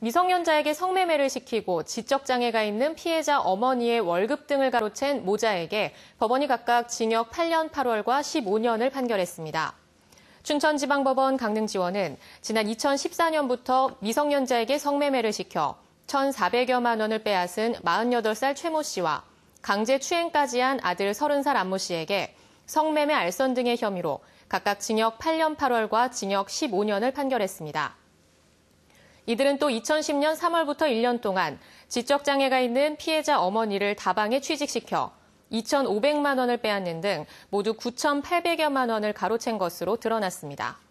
미성년자에게 성매매를 시키고 지적장애가 있는 피해자 어머니의 월급 등을 가로챈 모자에게 법원이 각각 징역 8년 8월과 15년을 판결했습니다. 춘천지방법원 강릉지원은 지난 2014년부터 미성년자에게 성매매를 시켜 1,400여만 원을 빼앗은 48살 최모 씨와 강제 추행까지 한 아들 30살 안모 씨에게 성매매 알선 등의 혐의로 각각 징역 8년 8월과 징역 15년을 판결했습니다. 이들은 또 2010년 3월부터 1년 동안 지적장애가 있는 피해자 어머니를 다방에 취직시켜 2,500만 원을 빼앗는 등 모두 9,800여만 원을 가로챈 것으로 드러났습니다.